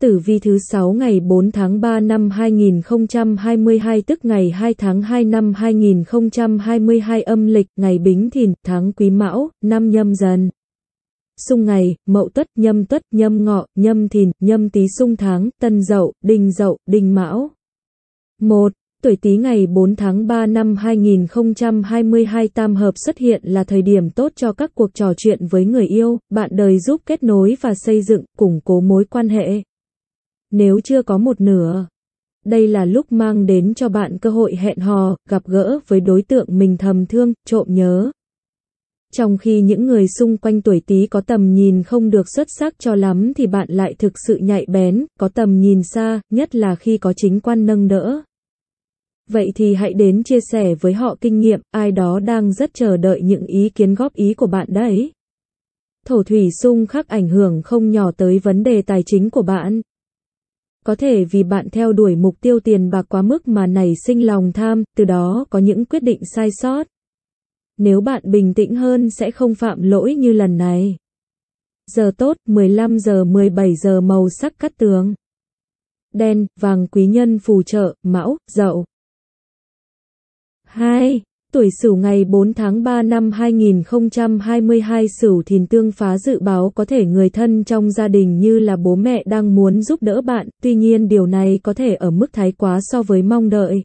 tử vi thứ 6 ngày 4 tháng 3 năm 2022 tức ngày 2 tháng 2 năm 2022 âm lịch ngày Bính Thìn, tháng Quý Mão, năm Nhâm Dần. Xung ngày, Mậu tuất Nhâm tuất Nhâm Ngọ, Nhâm Thìn, Nhâm Tý Xung tháng, Tân Dậu, Đinh Dậu, Đinh Mão. 1 tuổi Tý ngày 4 tháng 3 năm 2022 tam hợp xuất hiện là thời điểm tốt cho các cuộc trò chuyện với người yêu, bạn đời giúp kết nối và xây dựng, củng cố mối quan hệ. Nếu chưa có một nửa, đây là lúc mang đến cho bạn cơ hội hẹn hò, gặp gỡ với đối tượng mình thầm thương, trộm nhớ. Trong khi những người xung quanh tuổi Tý có tầm nhìn không được xuất sắc cho lắm thì bạn lại thực sự nhạy bén, có tầm nhìn xa, nhất là khi có chính quan nâng đỡ. Vậy thì hãy đến chia sẻ với họ kinh nghiệm, ai đó đang rất chờ đợi những ý kiến góp ý của bạn đấy. Thổ thủy xung khắc ảnh hưởng không nhỏ tới vấn đề tài chính của bạn có thể vì bạn theo đuổi mục tiêu tiền bạc quá mức mà nảy sinh lòng tham, từ đó có những quyết định sai sót. Nếu bạn bình tĩnh hơn sẽ không phạm lỗi như lần này. Giờ tốt 15 giờ 17 giờ màu sắc cắt tường. Đen, vàng quý nhân phù trợ, mão, dậu. 2. Tuổi Sửu ngày 4 tháng 3 năm 2022 Sửu Thìn Tương phá dự báo có thể người thân trong gia đình như là bố mẹ đang muốn giúp đỡ bạn, tuy nhiên điều này có thể ở mức thái quá so với mong đợi.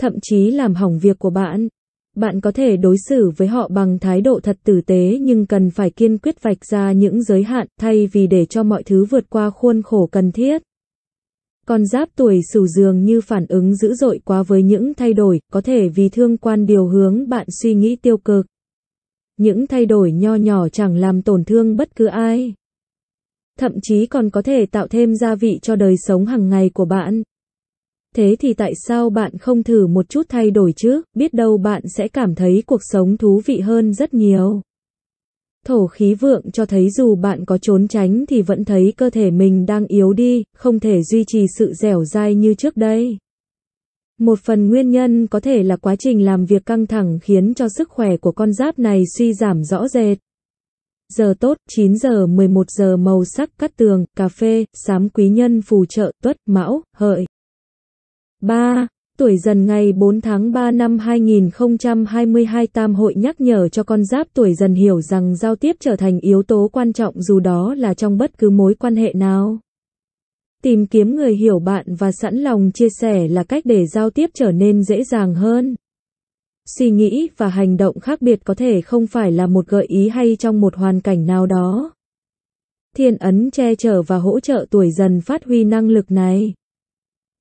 Thậm chí làm hỏng việc của bạn. Bạn có thể đối xử với họ bằng thái độ thật tử tế nhưng cần phải kiên quyết vạch ra những giới hạn thay vì để cho mọi thứ vượt qua khuôn khổ cần thiết. Con giáp tuổi sửu dường như phản ứng dữ dội quá với những thay đổi, có thể vì thương quan điều hướng bạn suy nghĩ tiêu cực. Những thay đổi nho nhỏ chẳng làm tổn thương bất cứ ai. Thậm chí còn có thể tạo thêm gia vị cho đời sống hàng ngày của bạn. Thế thì tại sao bạn không thử một chút thay đổi chứ, biết đâu bạn sẽ cảm thấy cuộc sống thú vị hơn rất nhiều. Thổ khí vượng cho thấy dù bạn có trốn tránh thì vẫn thấy cơ thể mình đang yếu đi, không thể duy trì sự dẻo dai như trước đây. Một phần nguyên nhân có thể là quá trình làm việc căng thẳng khiến cho sức khỏe của con giáp này suy giảm rõ rệt. Giờ tốt, 9 giờ 11 giờ màu sắc cắt tường, cà phê, sám quý nhân phù trợ, tuất, mão, hợi. 3 tuổi dần ngày 4 tháng 3 năm 2022 Tam hội nhắc nhở cho con giáp tuổi dần hiểu rằng giao tiếp trở thành yếu tố quan trọng dù đó là trong bất cứ mối quan hệ nào. Tìm kiếm người hiểu bạn và sẵn lòng chia sẻ là cách để giao tiếp trở nên dễ dàng hơn. Suy nghĩ và hành động khác biệt có thể không phải là một gợi ý hay trong một hoàn cảnh nào đó. Thiên ấn che chở và hỗ trợ tuổi dần phát huy năng lực này.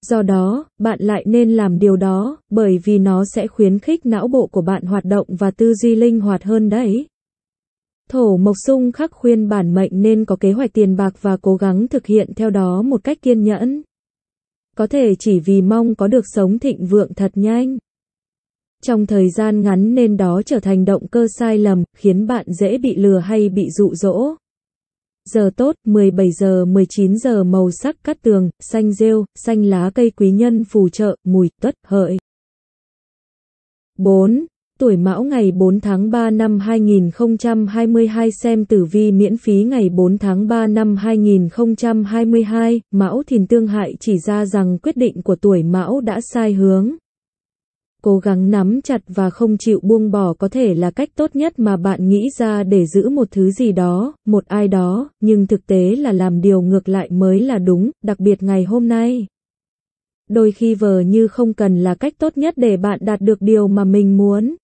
Do đó, bạn lại nên làm điều đó, bởi vì nó sẽ khuyến khích não bộ của bạn hoạt động và tư duy linh hoạt hơn đấy. Thổ Mộc Sung khắc khuyên bản mệnh nên có kế hoạch tiền bạc và cố gắng thực hiện theo đó một cách kiên nhẫn. Có thể chỉ vì mong có được sống thịnh vượng thật nhanh. Trong thời gian ngắn nên đó trở thành động cơ sai lầm, khiến bạn dễ bị lừa hay bị dụ dỗ. Giờ tốt 17 giờ 19 giờ màu sắc cát tường, xanh rêu, xanh lá cây quý nhân phù trợ, mùi tuất hợi. 4. Tuổi Mão ngày 4 tháng 3 năm 2022 xem tử vi miễn phí ngày 4 tháng 3 năm 2022, Mão Thìn Tương Hại chỉ ra rằng quyết định của tuổi Mão đã sai hướng, cố gắng nắm chặt và không chịu buông bỏ có thể là cách tốt nhất mà bạn nghĩ ra để giữ một thứ gì đó, một ai đó, nhưng thực tế là làm điều ngược lại mới là đúng, đặc biệt ngày hôm nay. Đôi khi vờ như không cần là cách tốt nhất để bạn đạt được điều mà mình muốn.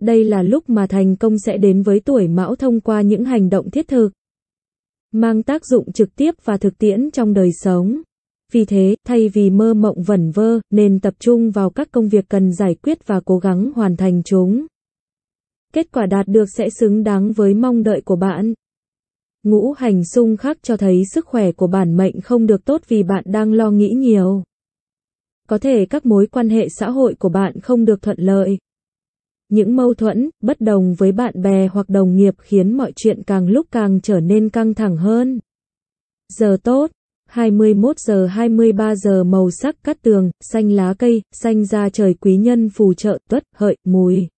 Đây là lúc mà thành công sẽ đến với tuổi mão thông qua những hành động thiết thực, mang tác dụng trực tiếp và thực tiễn trong đời sống. Vì thế, thay vì mơ mộng vẩn vơ, nên tập trung vào các công việc cần giải quyết và cố gắng hoàn thành chúng. Kết quả đạt được sẽ xứng đáng với mong đợi của bạn. Ngũ hành xung khắc cho thấy sức khỏe của bản mệnh không được tốt vì bạn đang lo nghĩ nhiều. Có thể các mối quan hệ xã hội của bạn không được thuận lợi. Những mâu thuẫn, bất đồng với bạn bè hoặc đồng nghiệp khiến mọi chuyện càng lúc càng trở nên căng thẳng hơn. Giờ tốt 21 giờ 23 giờ màu sắc cát tường, xanh lá cây, xanh da trời quý nhân phù trợ, tuất, hợi, mùi.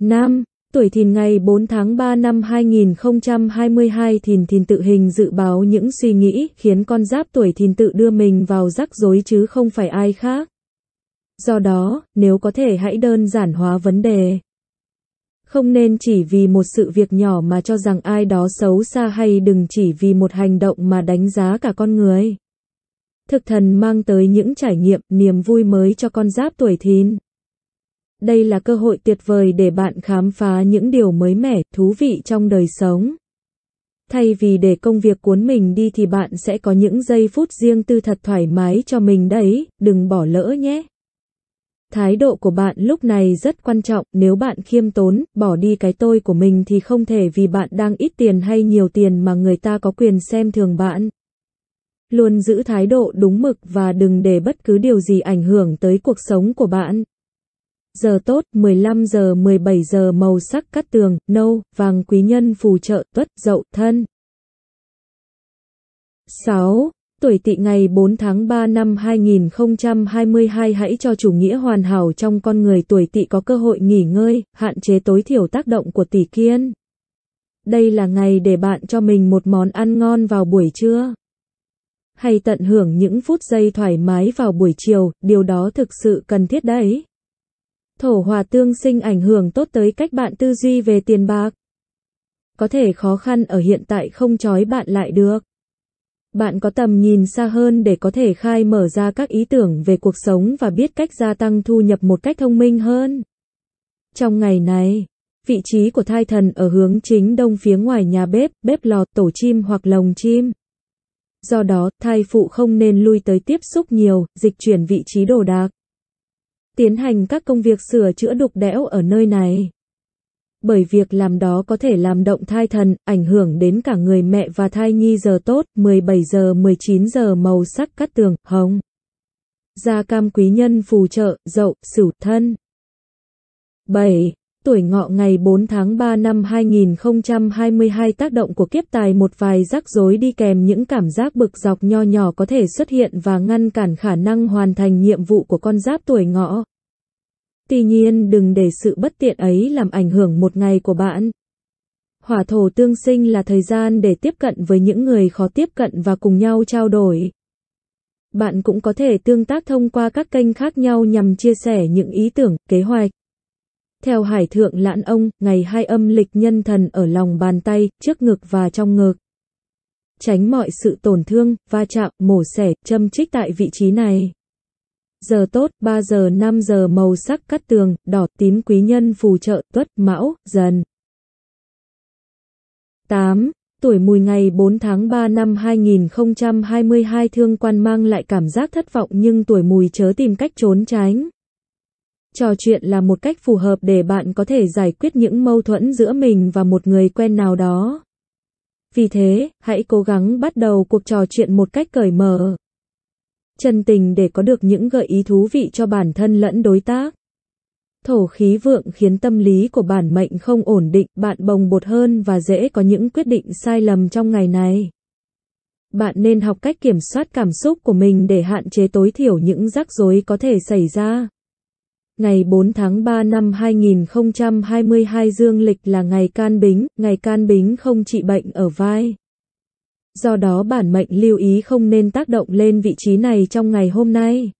Nam, tuổi thìn ngày 4 tháng 3 năm 2022 thìn thìn tự hình dự báo những suy nghĩ khiến con giáp tuổi thìn tự đưa mình vào rắc rối chứ không phải ai khác. Do đó, nếu có thể hãy đơn giản hóa vấn đề. Không nên chỉ vì một sự việc nhỏ mà cho rằng ai đó xấu xa hay đừng chỉ vì một hành động mà đánh giá cả con người. Thực thần mang tới những trải nghiệm, niềm vui mới cho con giáp tuổi thìn. Đây là cơ hội tuyệt vời để bạn khám phá những điều mới mẻ, thú vị trong đời sống. Thay vì để công việc cuốn mình đi thì bạn sẽ có những giây phút riêng tư thật thoải mái cho mình đấy, đừng bỏ lỡ nhé. Thái độ của bạn lúc này rất quan trọng, nếu bạn khiêm tốn, bỏ đi cái tôi của mình thì không thể vì bạn đang ít tiền hay nhiều tiền mà người ta có quyền xem thường bạn. Luôn giữ thái độ đúng mực và đừng để bất cứ điều gì ảnh hưởng tới cuộc sống của bạn. Giờ tốt 15 giờ 17 giờ màu sắc cắt tường, nâu, vàng quý nhân phù trợ, tuất, dậu, thân. 6 tuổi tỵ ngày 4 tháng 3 năm 2022 hãy cho chủ nghĩa hoàn hảo trong con người tuổi tỵ có cơ hội nghỉ ngơi, hạn chế tối thiểu tác động của tỷ kiên. Đây là ngày để bạn cho mình một món ăn ngon vào buổi trưa. Hay tận hưởng những phút giây thoải mái vào buổi chiều, điều đó thực sự cần thiết đấy. Thổ hòa tương sinh ảnh hưởng tốt tới cách bạn tư duy về tiền bạc. Có thể khó khăn ở hiện tại không trói bạn lại được bạn có tầm nhìn xa hơn để có thể khai mở ra các ý tưởng về cuộc sống và biết cách gia tăng thu nhập một cách thông minh hơn. Trong ngày này, vị trí của thai thần ở hướng chính đông phía ngoài nhà bếp, bếp lò, tổ chim hoặc lồng chim. Do đó, thai phụ không nên lui tới tiếp xúc nhiều, dịch chuyển vị trí đồ đạc. Tiến hành các công việc sửa chữa đục đẽo ở nơi này bởi việc làm đó có thể làm động thai thần, ảnh hưởng đến cả người mẹ và thai nhi giờ tốt, 17 giờ 19 giờ màu sắc cắt tường, hồng. Gia cam quý nhân phù trợ, dậu, sửu, thân. 7. Tuổi ngọ ngày 4 tháng 3 năm 2022 tác động của kiếp tài một vài rắc rối đi kèm những cảm giác bực dọc nho nhỏ có thể xuất hiện và ngăn cản khả năng hoàn thành nhiệm vụ của con giáp tuổi ngọ. Tuy nhiên đừng để sự bất tiện ấy làm ảnh hưởng một ngày của bạn. Hỏa thổ tương sinh là thời gian để tiếp cận với những người khó tiếp cận và cùng nhau trao đổi. Bạn cũng có thể tương tác thông qua các kênh khác nhau nhằm chia sẻ những ý tưởng, kế hoạch. Theo Hải Thượng Lãn Ông, ngày hai âm lịch nhân thần ở lòng bàn tay, trước ngực và trong ngực. Tránh mọi sự tổn thương, va chạm, mổ xẻ, châm chích tại vị trí này giờ tốt, 3 giờ 5 giờ màu sắc cắt tường, đỏ, tím quý nhân phù trợ, tuất, mão, dần. 8. Tuổi mùi ngày 4 tháng 3 năm 2022 thương quan mang lại cảm giác thất vọng nhưng tuổi mùi chớ tìm cách trốn tránh. Trò chuyện là một cách phù hợp để bạn có thể giải quyết những mâu thuẫn giữa mình và một người quen nào đó. Vì thế, hãy cố gắng bắt đầu cuộc trò chuyện một cách cởi mở chân tình để có được những gợi ý thú vị cho bản thân lẫn đối tác. Thổ khí vượng khiến tâm lý của bản mệnh không ổn định, bạn bồng bột hơn và dễ có những quyết định sai lầm trong ngày này. Bạn nên học cách kiểm soát cảm xúc của mình để hạn chế tối thiểu những rắc rối có thể xảy ra. Ngày 4 tháng 3 năm 2022 dương lịch là ngày can bính, ngày can bính không trị bệnh ở vai. Do đó bản mệnh lưu ý không nên tác động lên vị trí này trong ngày hôm nay.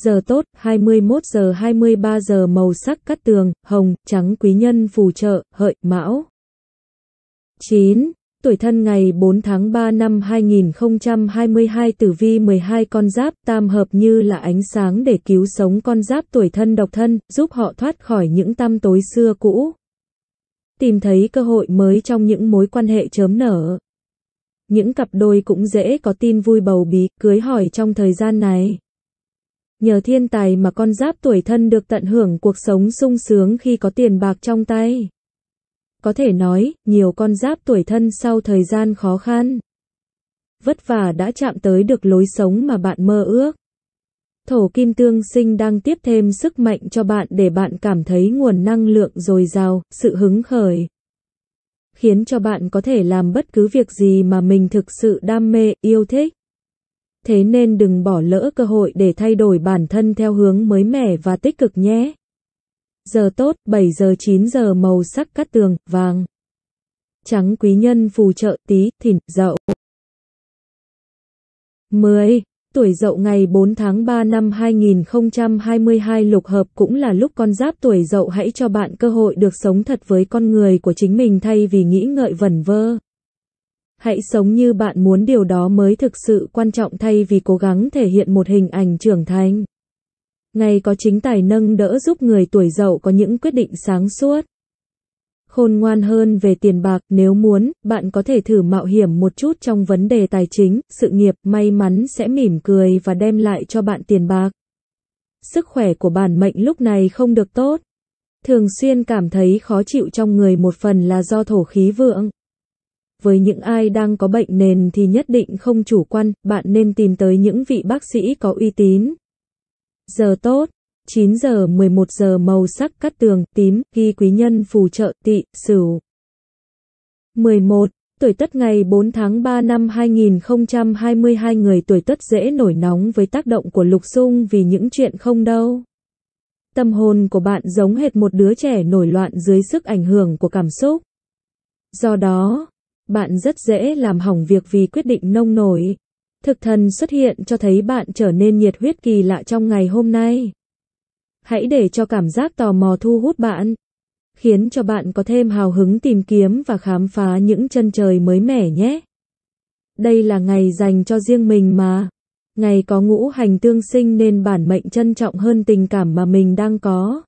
Giờ tốt 21 giờ 23 giờ màu sắc cắt tường, hồng, trắng quý nhân phù trợ, hợi, mão. 9. Tuổi thân ngày 4 tháng 3 năm 2022 tử vi 12 con giáp tam hợp như là ánh sáng để cứu sống con giáp tuổi thân độc thân, giúp họ thoát khỏi những tâm tối xưa cũ. Tìm thấy cơ hội mới trong những mối quan hệ chớm nở những cặp đôi cũng dễ có tin vui bầu bí, cưới hỏi trong thời gian này. Nhờ thiên tài mà con giáp tuổi thân được tận hưởng cuộc sống sung sướng khi có tiền bạc trong tay. Có thể nói, nhiều con giáp tuổi thân sau thời gian khó khăn, vất vả đã chạm tới được lối sống mà bạn mơ ước. Thổ kim tương sinh đang tiếp thêm sức mạnh cho bạn để bạn cảm thấy nguồn năng lượng dồi dào, sự hứng khởi khiến cho bạn có thể làm bất cứ việc gì mà mình thực sự đam mê, yêu thích. Thế nên đừng bỏ lỡ cơ hội để thay đổi bản thân theo hướng mới mẻ và tích cực nhé. Giờ tốt 7 giờ 9 giờ màu sắc cát tường, vàng. Trắng quý nhân phù trợ tí, thìn, dậu. 10 tuổi dậu ngày 4 tháng 3 năm 2022 lục hợp cũng là lúc con giáp tuổi dậu hãy cho bạn cơ hội được sống thật với con người của chính mình thay vì nghĩ ngợi vẩn vơ. Hãy sống như bạn muốn điều đó mới thực sự quan trọng thay vì cố gắng thể hiện một hình ảnh trưởng thành. Ngày có chính tài nâng đỡ giúp người tuổi dậu có những quyết định sáng suốt khôn ngoan hơn về tiền bạc. Nếu muốn, bạn có thể thử mạo hiểm một chút trong vấn đề tài chính, sự nghiệp, may mắn sẽ mỉm cười và đem lại cho bạn tiền bạc. Sức khỏe của bản mệnh lúc này không được tốt. Thường xuyên cảm thấy khó chịu trong người một phần là do thổ khí vượng. Với những ai đang có bệnh nền thì nhất định không chủ quan, bạn nên tìm tới những vị bác sĩ có uy tín. Giờ tốt 9 giờ 11 giờ màu sắc cắt tường tím, ghi quý nhân phù trợ tỵ, sửu. 11. Tuổi Tất ngày 4 tháng 3 năm 2022 người tuổi Tất dễ nổi nóng với tác động của lục xung vì những chuyện không đâu. Tâm hồn của bạn giống hệt một đứa trẻ nổi loạn dưới sức ảnh hưởng của cảm xúc. Do đó, bạn rất dễ làm hỏng việc vì quyết định nông nổi. Thực thần xuất hiện cho thấy bạn trở nên nhiệt huyết kỳ lạ trong ngày hôm nay. Hãy để cho cảm giác tò mò thu hút bạn, khiến cho bạn có thêm hào hứng tìm kiếm và khám phá những chân trời mới mẻ nhé. Đây là ngày dành cho riêng mình mà. Ngày có ngũ hành tương sinh nên bản mệnh trân trọng hơn tình cảm mà mình đang có.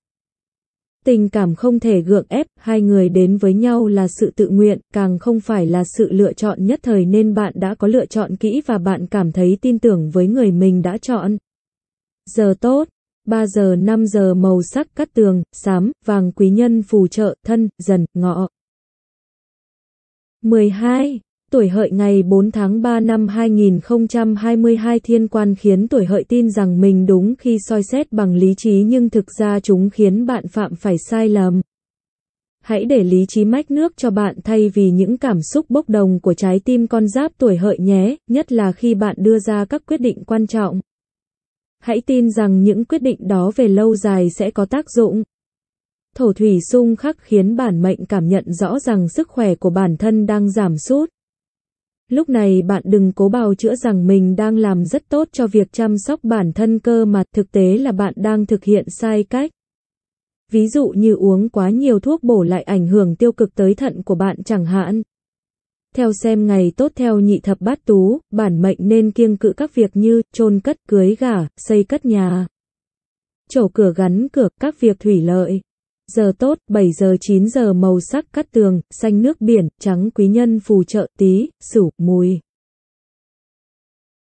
Tình cảm không thể gượng ép, hai người đến với nhau là sự tự nguyện, càng không phải là sự lựa chọn nhất thời nên bạn đã có lựa chọn kỹ và bạn cảm thấy tin tưởng với người mình đã chọn. Giờ tốt 3 giờ 5 giờ màu sắc cắt tường, xám, vàng quý nhân phù trợ, thân, dần, ngọ. 12. Tuổi hợi ngày 4 tháng 3 năm 2022 thiên quan khiến tuổi hợi tin rằng mình đúng khi soi xét bằng lý trí nhưng thực ra chúng khiến bạn phạm phải sai lầm. Hãy để lý trí mách nước cho bạn thay vì những cảm xúc bốc đồng của trái tim con giáp tuổi hợi nhé, nhất là khi bạn đưa ra các quyết định quan trọng hãy tin rằng những quyết định đó về lâu dài sẽ có tác dụng. Thổ thủy xung khắc khiến bản mệnh cảm nhận rõ rằng sức khỏe của bản thân đang giảm sút. Lúc này bạn đừng cố bào chữa rằng mình đang làm rất tốt cho việc chăm sóc bản thân cơ mà thực tế là bạn đang thực hiện sai cách. Ví dụ như uống quá nhiều thuốc bổ lại ảnh hưởng tiêu cực tới thận của bạn chẳng hạn theo xem ngày tốt theo nhị thập bát tú, bản mệnh nên kiêng cự các việc như chôn cất cưới gả, xây cất nhà, chỗ cửa gắn cửa, các việc thủy lợi. Giờ tốt, 7 giờ 9 giờ màu sắc cắt tường, xanh nước biển, trắng quý nhân phù trợ tí, sửu, mùi.